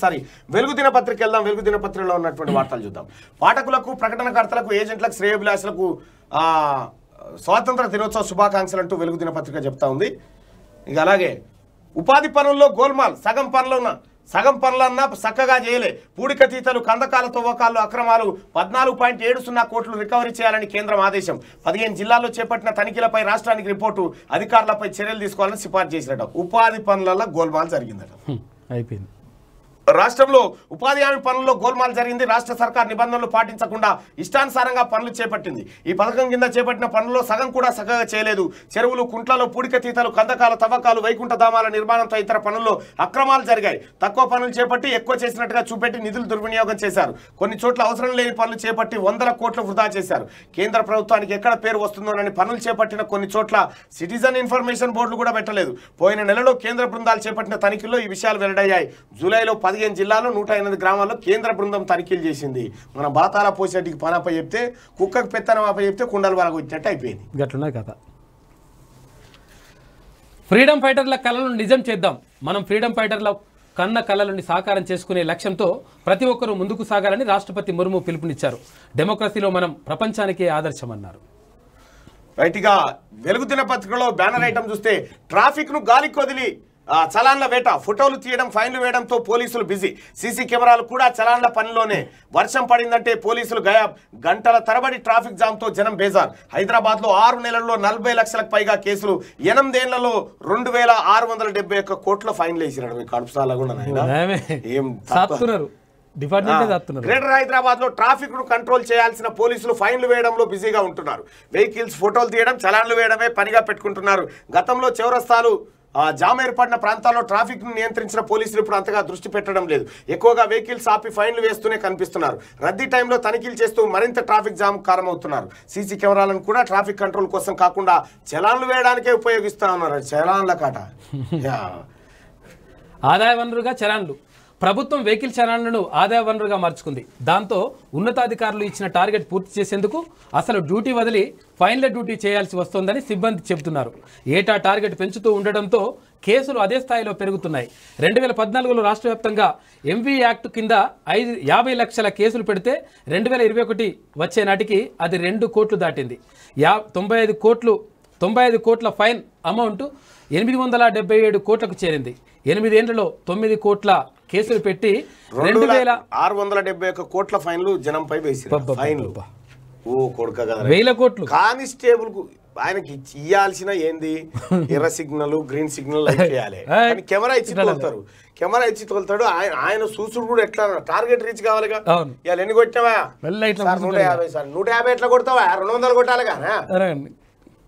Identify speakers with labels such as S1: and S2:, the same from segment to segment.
S1: sorry వెలుగు దినపత్రిక వెళ్దాం వెలుగు దినపత్రికలో ఉన్నటువంటి వార్తలు చూద్దాం పాఠకులకు ప్రకటనకర్తలకు ఏజెంట్లకు శ్రేయభిలాషులకు స్వాతంత్ర దినోత్సవ శుభాకాంక్షలు అంటూ వెలుగు దినపత్రిక చెప్తా ఉంది ఇక అలాగే ఉపాధి పనుల్లో గోల్మాల్ సగం పనులున్న సగం పనులన్నా చక్కగా చేయలే పూడికతీతలు కందకాల తవ్వకాలు అక్రమాలు పద్నాలుగు పాయింట్ ఏడు సున్నా కోట్లు రికవరీ చేయాలని కేంద్రం ఆదేశం పదిహేను జిల్లాల్లో చేపట్టిన తనిఖీలపై రాష్ట్రానికి రిపోర్టు అధికారులపై చర్యలు తీసుకోవాలని సిఫార్సు చేసినట ఉపాధి పనులలో గోల్మాల్ జరిగిందట అయిపోయింది రాష్ట్రంలో ఉపాధి హామీ పనుల్లో గోల్మాల్ జరిగింది రాష్ట్ర సర్కార్ నిబంధనలు పాటించకుండా ఇష్టానుసారంగా పనులు చేపట్టింది ఈ పథకం కింద చేపట్టిన పనుల్లో సగం కూడా సగగా చేయలేదు చెరువులు కుంట్లలో పూడిక తీతలు కందకాలు తవ్వకాలు వైకుంఠ ధామాల నిర్మాణంతో ఇతర పనుల్లో అక్రమాలు జరిగాయి తక్కువ పనులు చేపట్టి ఎక్కువ చేసినట్టుగా చూపెట్టి నిధులు దుర్వినియోగం చేశారు కొన్ని చోట్ల అవసరం లేని పనులు చేపట్టి వందల కోట్లు వృధా చేశారు కేంద్ర ప్రభుత్వానికి ఎక్కడ పేరు వస్తుందోనని పనులు చేపట్టిన కొన్ని చోట్ల సిటిజన్ ఇన్ఫర్మేషన్ బోర్డులు కూడా పెట్టలేదు పోయిన నెలలో కేంద్ర బృందాలు చేపట్టిన తనిఖీల్లో ఈ విషయాలు వెల్లడయ్యాయి జూలైలో పది పదిహేను జిల్లాల్లో నూట ఎనిమిది గ్రామాల్లో కేంద్ర బృందం తనిఖీలు చేసింది మన బాతాల పోసేటికి పనప చెప్తే కుక్కకు పెత్తనం అప్ప చెప్తే కుండలు వరకు వచ్చినట్టు అయిపోయింది గట్లున్నాయి కథ
S2: ఫ్రీడమ్ ఫైటర్ల కళలను నిజం చేద్దాం మనం ఫ్రీడమ్ ఫైటర్ల కన్న కళలను సాకారం చేసుకునే లక్ష్యంతో ప్రతి ఒక్కరూ ముందుకు సాగాలని రాష్ట్రపతి ముర్ము పిలుపునిచ్చారు డెమోక్రసీలో మనం ప్రపంచానికే ఆదర్శమన్నారు
S1: రైట్గా వెలుగు దినపత్రికలో బ్యానర్ ఐటమ్ చూస్తే ట్రాఫిక్ను గాలికి వదిలి చలాన్ల వేట ఫోటోలు తీయడం ఫైన్లు వేయడంతో పోలీసులు బిజీ సీసీ కెమెరాలు కూడా చలాన్ల పనిలోనే వర్షం పడిందంటే పోలీసులు గయా గంటల తరబడి ట్రాఫిక్ జామ్తో జనం బేజార్ హైదరాబాద్లో ఆరు నెలల్లో నలభై లక్షలకు పైగా కేసులు ఎనిమిదేళ్లలో రెండు వేల ఆరు వందల డెబ్బై ఒక్క కోట్ల ఫైన్లు వేసినాడు గ్రేటర్ హైదరాబాద్ లో ట్రాఫిక్ ను కంట్రోల్ చేయాల్సిన పోలీసులు ఫైన్లు వేయడంలో బిజీగా ఉంటున్నారు వెహికల్స్ ఫోటోలు తీయడం చలాన్లు వేయడమే పనిగా పెట్టుకుంటున్నారు గతంలో చౌరస్తాలు జామ్ ఏర్పడిన ప్రాంతాల్లో ట్రాఫిక్ నియంత్రించిన పోలీసులు ఇప్పుడు అంతగా దృష్టి పెట్టడం లేదు ఎక్కువగా వెహికల్స్ ఆపి ఫైన్లు వేస్తూనే కనిపిస్తున్నారు రద్దీ టైంలో తనిఖీలు చేస్తూ మరింత ట్రాఫిక్ జామ్ కారణమవుతున్నారు సీసీ కెమెరాలను కూడా ట్రాఫిక్ కంట్రోల్ కోసం కాకుండా చలాన్లు వేయడానికే ఉపయోగిస్తా ఉన్నారు చలాన్ల కాట
S2: ఆదాయ వనరుగా చలాన్లు ప్రభుత్వం వెహికల్ ఛానళ్లను ఆదాయ వనరుగా మార్చుకుంది దాంతో ఉన్నతాధికారులు ఇచ్చిన టార్గెట్ పూర్తి చేసేందుకు అసలు డ్యూటీ వదిలి ఫైన్ల డ్యూటీ చేయాల్సి వస్తోందని సిబ్బంది చెబుతున్నారు ఏటా టార్గెట్ పెంచుతూ ఉండడంతో కేసులు అదే స్థాయిలో పెరుగుతున్నాయి రెండు వేల పద్నాలుగులో రాష్ట్ర వ్యాప్తంగా ఎంవీ యాక్ట్ కింద ఐదు యాభై లక్షల కేసులు పెడితే రెండు వేల ఇరవై ఒకటి వచ్చే నాటికి అది రెండు కోట్లు దాటింది యా తొంభై ఐదు కోట్లు తొంభై ఐదు కోట్ల ఫైన్ అమౌంట్ ఎనిమిది వందల డెబ్బై ఏడు కోట్లకు చేరింది ఏళ్లలో తొమ్మిది కోట్ల కేసులు పెట్టి
S1: రెండు వేల ఆరు వందల డెబ్బై ఒక్క కోట్ల ఫైన్లు జనంపై వేసి ఓ కొడుక వేల కోట్లు కానిస్టేబుల్ కు ఆయనకి ఇయ్యాల్సిన ఏంది ఎర్ర సిగ్నల్ గ్రీన్ సిగ్నల్ చేయాలి కెమెరా ఇచ్చి తోలుతారు కెమెరా ఇచ్చి తోలుతాడు ఆయన ఆయన చూసుడు కూడా ఎట్లా టార్గెట్ రీచ్ కావాలిగా ఇవాళ ఎన్ని కొట్టావా నూట యాభై సార్ నూట యాభై ఎట్లా కొడతావా రెండు వందలు కొట్టాలిగా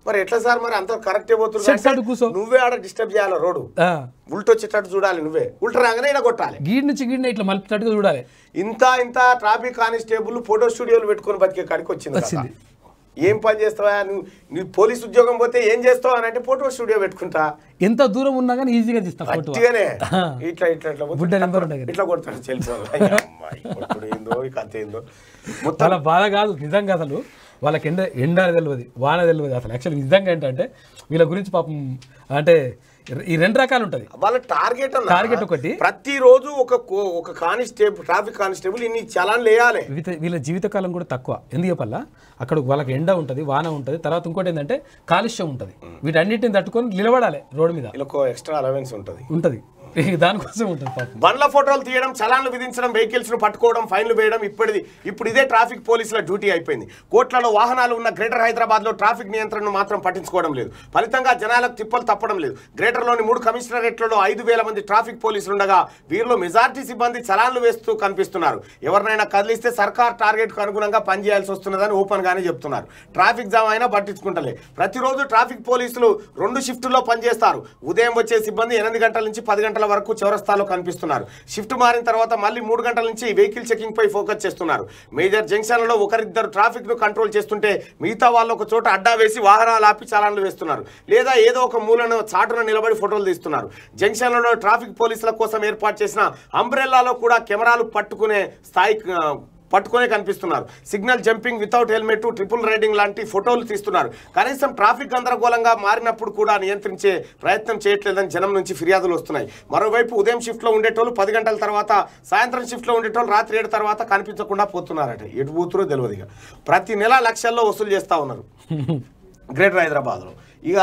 S1: మరి ఎట్లా సార్ మరి అంత కరెక్ట్ పోతున్నారు నువ్వే ఆడ డిస్టర్బ్ చేయాలి రోడ్డు ఉల్టొచ్చేటట్టు చూడాలి నువ్వే ఉల్ట రాగానే ఇలా కొట్టాలి గీడ్ నుంచి గీడ్ ఇట్లా మలిపినట్టుగా చూడాలి ఇంత ఇంత ట్రాఫిక్ కానిస్టేబుల్ ఫోటో స్టూడియోలు పెట్టుకుని బతికే కాడికి వచ్చింది ఏం పని చేస్తావా నువ్వు పోలీస్ ఉద్యోగం పోతే ఏం చేస్తావు అని అంటే ఫోటో స్టూడియో పెట్టుకుంటా ఎంత దూరం ఉన్నా కానీ ఈజీగా తీస్తాను ఇట్లా ఇట్లా ఇట్లా ఇట్లా కొడతాడు చెల్లిపోయిందో ఇక అంతేందో మొత్తం బాధ కాదు నిజంగా అసలు
S2: వాళ్ళకి ఎండ ఎండ తెలియదు వాన తెలియదు అసలు యాక్చువల్ నిజంగా ఏంటంటే వీళ్ళ గురించి పాపం అంటే
S1: ఈ రెండు రకాలు ఉంటుంది వాళ్ళ టార్గెట్ టార్గెట్ ఒకటి ప్రతిరోజు ఒక ఒక కానిస్టేబుల్ ట్రాఫిక్ కానిస్టేబుల్ ఇన్ని చలాన్ లేయాలి
S2: వీళ్ళ జీవితకాలం కూడా తక్కువ ఎందుకు చెప్పాలా అక్కడ వాళ్ళకి ఎండ ఉంటుంది వాన ఉంటుంది తర్వాత ఇంకోటి ఏంటంటే కాలుష్యం ఉంటుంది వీటన్నిటిని తట్టుకొని నిలబడాలి
S1: రోడ్డు మీద ఎక్స్ట్రా అలవెన్స్ ఉంటుంది
S2: ఉంటుంది దానికోసం ఉంటుంది
S1: బండ్ల ఫోటోలు తీయడం చలాన్లు విధించడం వెహికల్స్ ను పట్టుకోవడం ఫైన్లు వేయడం ఇప్పటిది ఇప్పుడు ఇదే ట్రాఫిక్ పోలీసుల డ్యూటీ అయిపోయింది కోట్లలో వాహనాలు ఉన్న గ్రేటర్ హైదరాబాద్ లో ట్రాఫిక్ నియంత్రణను మాత్రం పట్టించుకోవడం లేదు ఫలితంగా జనాలకు తిప్పలు తప్పడం లేదు గ్రేటర్లోని మూడు కమిషనరేట్లలో ఐదు వేల మంది ట్రాఫిక్ పోలీసులు ఉండగా వీరిలో మెజార్టీ సిబ్బంది చలాన్లు వేస్తూ కనిపిస్తున్నారు ఎవరినైనా కదిలిస్తే సర్కార్ టార్గెట్ కు అనుగుణంగా పనిచేయాల్సి వస్తున్నదని ఓపెన్ గానే చెప్తున్నారు ట్రాఫిక్ జామ్ అయినా పట్టించుకుంటలే ప్రతిరోజు ట్రాఫిక్ పోలీసులు రెండు షిఫ్టుల్లో పనిచేస్తారు ఉదయం వచ్చే సిబ్బంది ఎనిమిది గంటల నుంచి పది గంటల గంటల వరకు చౌరస్తాలో కనిపిస్తున్నారు షిఫ్ట్ మారిన తర్వాత మళ్ళీ మూడు గంటల నుంచి వెహికల్ చెకింగ్ పై ఫోకస్ చేస్తున్నారు మేజర్ జంక్షన్లలో ఒకరిద్దరు ట్రాఫిక్ ను కంట్రోల్ చేస్తుంటే మిగతా వాళ్ళు ఒక చోట అడ్డా వేసి వాహనాలు ఆపి చలాన్లు వేస్తున్నారు లేదా ఏదో ఒక మూలను చాటున నిలబడి ఫోటోలు తీస్తున్నారు జంక్షన్లలో ట్రాఫిక్ పోలీసుల కోసం ఏర్పాటు చేసిన అంబ్రెల్లాలో కూడా కెమెరాలు పట్టుకునే స్థాయి పట్టుకునే కనిపిస్తున్నారు signal jumping without helmet triple riding లాంటి ఫోటోలు తీస్తున్నారు కనీసం ట్రాఫిక్ గందరగోళంగా మారినప్పుడు కూడా నియంత్రించే ప్రయత్నం చేయట్లేదని జనం నుంచి ఫిర్యాదులు వస్తున్నాయి మరోవైపు ఉదయం షిఫ్ట్లో ఉండేటోళ్ళు పది గంటల తర్వాత సాయంత్రం షిఫ్ట్లో ఉండేటోళ్ళు రాత్రి ఏడు తర్వాత కనిపించకుండా పోతున్నారట ఎటు పోతురో తెలియదు ఇక ప్రతి నెల లక్షల్లో వసూలు చేస్తూ ఉన్నారు గ్రేటర్ హైదరాబాద్లో ఇక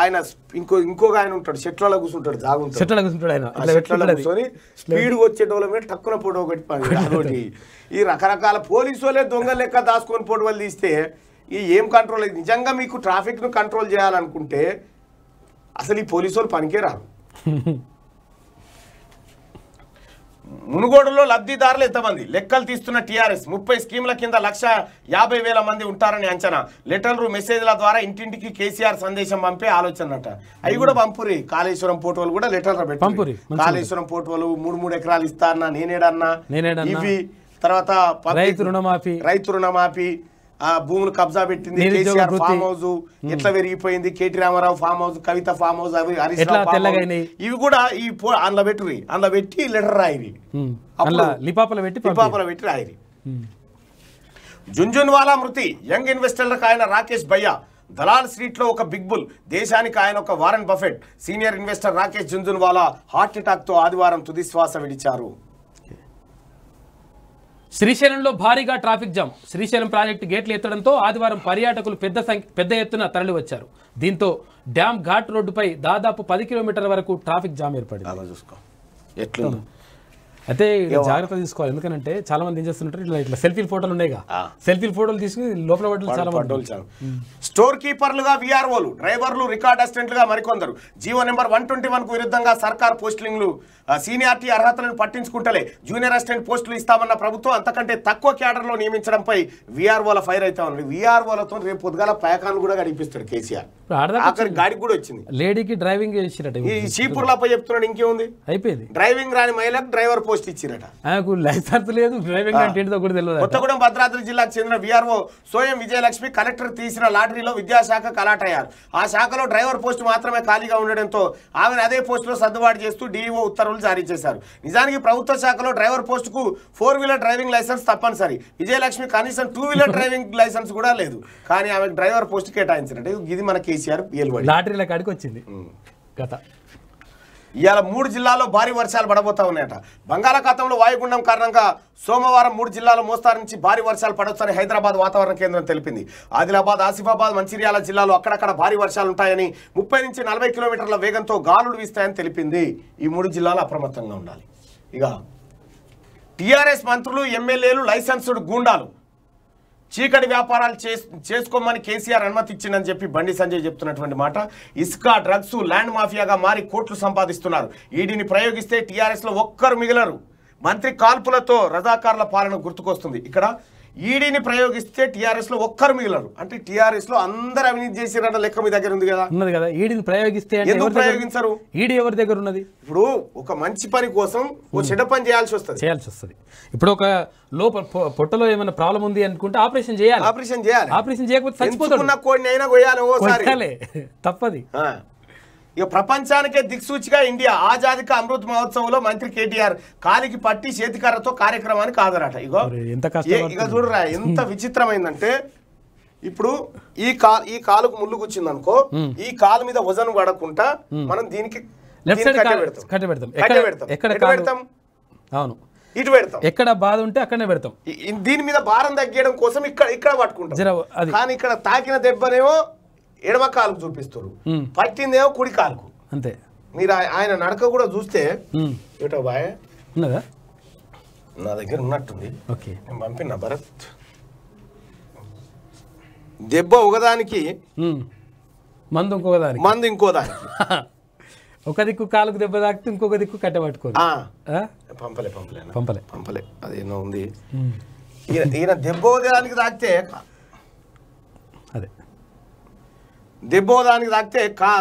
S1: ఆయన ఇంకో ఇంకొక ఆయన ఉంటాడు చెట్లలో కూర్చుంటాడు జాగుంటాడు
S2: కూర్చుంటాడు ఆయన చెట్లలో కూర్చొని
S1: స్పీడ్ వచ్చేటోళ్ళ మీద టక్కున ఫోటో ఒకటి ఈ రకరకాల పోలీసు వాళ్ళే దొంగ లెక్క దాచుకొని ఫోటో వాళ్ళు తీస్తే ఈ ఏం కంట్రోల్ అయింది నిజంగా మీకు ట్రాఫిక్ను కంట్రోల్ చేయాలనుకుంటే అసలు ఈ పోలీసు వాళ్ళు పనికే రారు మునుగోడులో లబ్ధిదారులు ఎంతమంది లెక్కలు తీస్తున్న టీఆర్ఎస్ ముప్పై స్కీముల కింద లక్ష యాభై వేల మంది ఉంటారని అంచనా లెటర్లు మెసేజ్ల ద్వారా ఇంటింటికి కేసీఆర్ సందేశం పంపే ఆలోచన అంట అవి కూడా పంపురి కాళేశ్వరం పోటోలు కూడా లెటర్ పెట్టి కాళేశ్వరం పోటోలు మూడు మూడు ఎకరాలు ఇస్తా అన్నా నేనేడన్నా ఇవి తర్వాత రైతు రుణమాఫీ రైతు రుణమాఫీ ఆ భూములు కబ్జా పెట్టింది కేసీఆర్ ఫామ్ హౌస్ ఎట్లా పెరిగిపోయింది K T Ramarao farm house Kavitha farm house అవి ఇవి కూడా ఈ అందులో పెట్టి అందులో పెట్టి లెటర్ రాయిరి లిపాపల పెట్టి లిపాపల పెట్టి రాయిరి జుంజున్వాలా మృతి యంగ్ ఇన్వెస్టర్ ఆయన రాకేష్ భయ్యా దలాల్ లో ఒక బిగ్ బుల్ దేశానికి ఆయన ఒక Warren Buffett senior investor Rakesh Jhunjhunwala heart తో ఆదివారం తుది శ్వాస విడిచారు
S2: శ్రీశైలంలో భారీగా ట్రాఫిక్ జామ్ శ్రీశైలం ప్రాజెక్టు గేట్లు ఎత్తడంతో ఆదివారం పర్యాటకులు పెద్ద పెద్ద ఎత్తున తరలివచ్చారు దీంతో డ్యామ్ ఘాట్ రోడ్డుపై దాదాపు పది కిలోమీటర్ల వరకు ట్రాఫిక్ జామ్ ఏర్పడింది చూసుకో
S1: ఎట్లా అయితే జాగ్రత్త తీసుకోవాలి ఎందుకంటే చాలా మంది ఏం చేస్తుంటారు ఇట్లా ఇట్లా సెల్ఫీ ఫోటోలు ఉన్నాయిగా సెల్ఫీ ఫోటోలు తీసుకుని లోపల పడ్డలు చాలా స్టోర్ కీపర్లుగా విఆర్ఓలు డ్రైవర్లు రికార్డ్ అసిస్టెంట్లుగా మరికొందరు జీవో నెంబర్ వన్ ట్వంటీ వన్కు విరుద్ధంగా సర్కార్ పోస్టింగ్లు సీనియార్టీ అర్హతలను పట్టించుకుంటలే జూనియర్ అసిస్టెంట్ పోస్టులు ఇస్తామన్న ప్రభుత్వం అంతకంటే తక్కువ క్యాడర్లో నియమించడంపై విఆర్ఓల ఫైర్ అవుతా ఉంది విఆర్ఓలతో రేపు పొద్దుగాల ప్యాకాన్ కూడా గడిపిస్తాడు కేసీఆర్ అక్కడ గాడికి కూడా వచ్చింది
S2: లేడీకి డ్రైవింగ్ చేసినట్టు చీపుర్లపై
S1: చెప్తున్నాడు ఇంకేముంది అయిపోయింది డ్రైవింగ్ రాని మహిళకు డ్రైవర్ పోస్ట్ పోస్ట్ ఇచ్చిరట
S2: నాకు లైసెన్స్ లేదు డ్రైవింగ్ అంటే ఏంటో కూడా తెలియదు కొత్తగూడెం
S1: భద్రాద్రి జిల్లాకు చెందిన విఆర్ఓ సోయం విజయలక్ష్మి కలెక్టర్ తీసిన లాటరీలో విద్యాశాఖ కలాటయ్యారు ఆ శాఖలో డ్రైవర్ పోస్ట్ మాత్రమే ఖాళీగా ఉండడంతో ఆమెను అదే పోస్టులో సర్దుబాటు చేస్తూ డీఈఓ ఉత్తర్వులు జారీ చేశారు నిజానికి ప్రభుత్వ శాఖలో డ్రైవర్ పోస్టుకు ఫోర్ వీలర్ డ్రైవింగ్ లైసెన్స్ తప్పనిసరి విజయలక్ష్మి కనీసం టూ వీలర్ డ్రైవింగ్ లైసెన్స్ కూడా లేదు కానీ ఆమె డ్రైవర్ పోస్ట్ కేటాయించినట్టు ఇది మన కేసీఆర్
S2: లాటరీల కాడికి వచ్చింది
S1: గత ఇవాళ మూడు జిల్లాల్లో భారీ వర్షాలు పడబోతా ఉన్నాయట బంగాళాఖాతంలో వాయుగుండం కారణంగా సోమవారం మూడు జిల్లాల మోస్తారు నుంచి భారీ వర్షాలు పడవచ్చని హైదరాబాద్ వాతావరణ కేంద్రం తెలిపింది ఆదిలాబాద్ ఆసిఫాబాద్ మంచిర్యాల జిల్లాలో అక్కడక్కడ భారీ వర్షాలు ఉంటాయని ముప్పై నుంచి నలభై కిలోమీటర్ల వేగంతో గాలులు వీస్తాయని తెలిపింది ఈ మూడు జిల్లాలు అప్రమత్తంగా ఉండాలి ఇక టీఆర్ఎస్ మంత్రులు ఎమ్మెల్యేలు లైసెన్స్డ్ గూండాలు చీకటి వ్యాపారాలు చేసుకోమని కేసీఆర్ అనుమతి ఇచ్చిందని చెప్పి బండి సంజయ్ చెప్తున్నటువంటి మాట ఇసుక డ్రగ్స్ ల్యాండ్ మాఫియాగా మారి కోట్లు సంపాదిస్తున్నారు ఈడీని ప్రయోగిస్తే టీఆర్ఎస్లో ఒక్కరు మిగిలరు మంత్రి కాల్పులతో రజాకారుల పాలన గుర్తుకొస్తుంది ఇక్కడ ఈడీని ప్రయోగిస్తే టీఆర్ఎస్ లో ఒక్కరు మిగిలరు అంటే టీఆర్ఎస్ లో అందరు అవినీతి చేసిరన్న లెక్క మీ దగ్గర ఉంది కదా
S2: ఉన్నది కదా ఈడీని ప్రయోగిస్తే ఎందుకు ప్రయోగించరు
S1: ఈడీ ఎవరి దగ్గర ఉన్నది ఇప్పుడు ఒక మంచి పని కోసం ఓ చెడ్డ పని
S2: చేయాల్సి వస్తుంది చేయాల్సి వస్తుంది ఇప్పుడు ఒక లోపల పొట్టలో ఏమైనా ప్రాబ్లం ఉంది అనుకుంటే ఆపరేషన్ చేయాలి
S1: ఆపరేషన్ చేయాలి ఆపరేషన్ చేయకపోతే చచ్చిపోతున్నా కోడిని అయినా కొయ్యాలి ఓసారి తప్పది ఇక ప్రపంచానికే దిక్సూచిగా ఇండియా ఆజాదిక అమృత్ మహోత్సవంలో మంత్రి కేటీఆర్ కాలికి పట్టి చేతికారతో కార్యక్రమానికి ఆదరాట ఇగో ఇక చూడరా ఎంత విచిత్రమైందంటే ఇప్పుడు ఈ కాల్ ఈ కాలుకు ముళ్ళు కూర్చుంది అనుకో ఈ కాలు మీద వజన్ పడకుండా మనం దీనికి
S2: పెడతాం అవును
S1: ఇటు పెడతాం ఎక్కడ బాధ ఉంటే అక్కడనే పెడతాం దీని మీద భారం తగ్గడం కోసం ఇక్కడ ఇక్కడ పట్టుకుంటాం కానీ ఇక్కడ తాకిన దెబ్బనేమో ఎడమ కాలుకు చూపిస్తారు పట్టిందేమో కుడి కాలుకు అంతే మీరు ఆయన నడక కూడా చూస్తే ఏటో బాయ్ ఉన్నదా నా దగ్గర ఉన్నట్టుంది ఓకే నేను పంపిన భరత్ దెబ్బ ఒకదానికి మందు ఇంకోదానికి మందు ఇంకోదానికి ఒక దిక్కు కాలుకు దెబ్బ తాకితే ఇంకొక దిక్కు కట్ట పట్టుకోరు పంపలే పంపలే
S2: పంపలే పంపలే అది ఏమో ఉంది
S1: ఈయన దెబ్బ ఒకదానికి తాకితే దెబ్బో దానికి తాకితే కా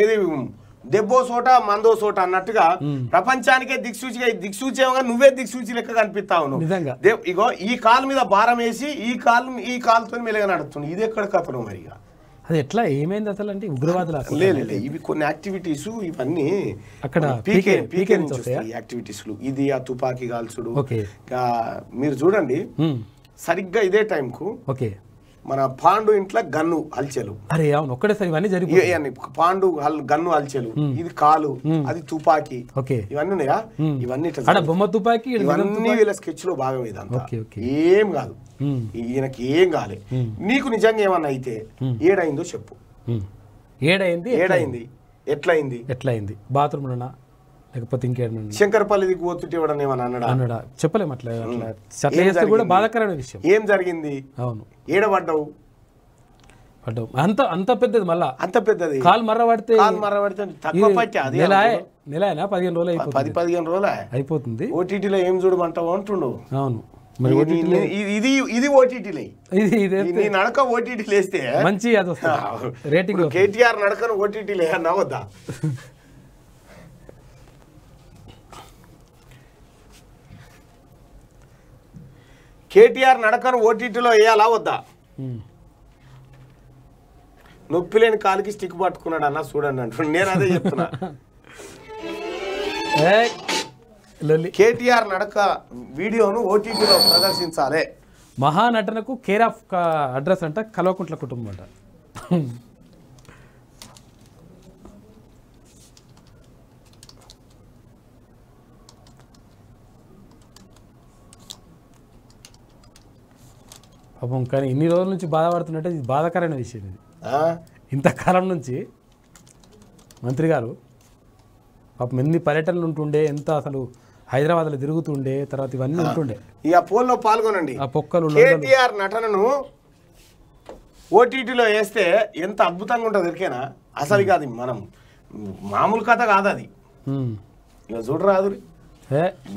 S1: ఏది దెబ్బో సోట మందో సోట అన్నట్టుగా ప్రపంచానికే దిక్సూచిగా దిక్సూచేమగా నువ్వే దిక్సూచి లెక్క కనిపిస్తావు ఇగో ఈ కాలు మీద భారం వేసి ఈ కాలు ఈ కాలుతో మెలగ నడుస్తుంది ఇది ఎక్కడ కథను మరి
S2: అది ఎట్లా ఏమైంది అసలు అంటే ఉగ్రవాదులు లేదు ఇవి
S1: కొన్ని యాక్టివిటీస్ ఇవన్నీ అక్కడ పీకే పీకే నుంచి యాక్టివిటీస్లు ఇది ఆ తుపాకీ కాల్చుడు మీరు చూడండి సరిగ్గా ఇదే టైంకు ఓకే మన పాండు ఇంట్లో గన్ను అల్చెలు అరే అవును ఒక్కడేసారి ఇవన్నీ జరిగి పాండు గన్ను అల్చెలు ఇది కాలు అది తుపాకీ ఇవన్నీ ఉన్నాయా ఇవన్నీ బొమ్మ తుపాకీ ఇవన్నీ వీళ్ళ స్కెచ్ లో భాగం ఇదంతా ఏం కాదు ఈయనకి ఏం కాలే నీకు నిజంగా ఏమన్నా అయితే ఏడైందో చెప్పు ఏడైంది ఏడైంది ఎట్లయింది
S2: ఎట్లయింది లోనా లేకపోతే ఇంకేమన్నా
S1: శంకర్పల్లి దిక్కు ఒత్తిడి ఇవ్వడం ఏమన్నా అన్నాడా
S2: చెప్పలేము అట్లా అట్లా చేస్తే కూడా
S1: బాధాకరమైన విషయం ఏం జరిగింది
S2: అవును ఏడబడ్డావు పడ్డావు అంత అంత పెద్దది మళ్ళా అంత పెద్దది కాలు మర్ర పడితే కాలు
S1: మర్ర పడితే తక్కువ పట్టా అది నెల పదిహేను రోజులు అయిపోతుంది పది పదిహేను రోజులు అయిపోతుంది ఓటీటీలో ఏం చూడమంటావు అంటుండవు అవును మరి ఇది ఇది ఓటీటీలే ఇది నీ నడక ఓటీటీలు వేస్తే మంచి అది రేటింగ్ కేటీఆర్ నడకను ఓటీటీలే నవ్వద్దా కేటీఆర్ నడకను ఓటీటీలో వేయాలా వద్దా నొప్పి లేని కాలుకి స్టిక్ పట్టుకున్నాడు అన్న చూడండి అంటున్నాడు నేను అదే చెప్తున్నా కేటీఆర్ నడక వీడియోను ఓటీటీలో ప్రదర్శించాలి మహానటనకు కేర్ ఆఫ్
S2: అడ్రస్ అంట కల్వకుంట్ల కుటుంబం అంట పాపం కానీ ఇన్ని రోజుల నుంచి బాధపడుతున్నట్టే ఇది బాధాకరమైన విషయం ఇది ఇంతకాలం నుంచి మంత్రి గారు పాపం ఎన్ని పర్యటనలు ఉంటుండే ఎంత అసలు హైదరాబాద్లో తిరుగుతుండే తర్వాత ఇవన్నీ ఉంటుండే
S1: ఇక పోల్లో పాల్గొనండి ఆ పొక్కలు కేటీఆర్ నటనను ఓటీటీలో వేస్తే ఎంత అద్భుతంగా ఉంటుంది ఎరికేనా అసలు కాదు మనం మామూలు కథ కాదు అది ఇక చూడరాదు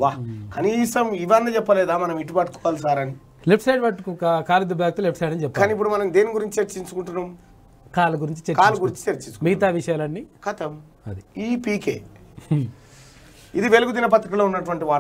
S1: వా కనీసం ఇవన్నీ చెప్పలేదా మనం ఇటు పట్టుకోవాలి సార్ అని
S2: లెఫ్ట్ సైడ్ పట్టుకు కాలు దుబ్బాకితే లెఫ్ట్ సైడ్
S1: అని చెప్పాలి కానీ ఇప్పుడు మనం దేని గురించి చర్చించుకుంటున్నాం కాలు గురించి కాలు గురించి చర్చించుకుంటాం మిగతా విషయాలన్నీ కథం అది ఈ పీకే ఇది వెలుగు పత్రికలో ఉన్నటువంటి వార్త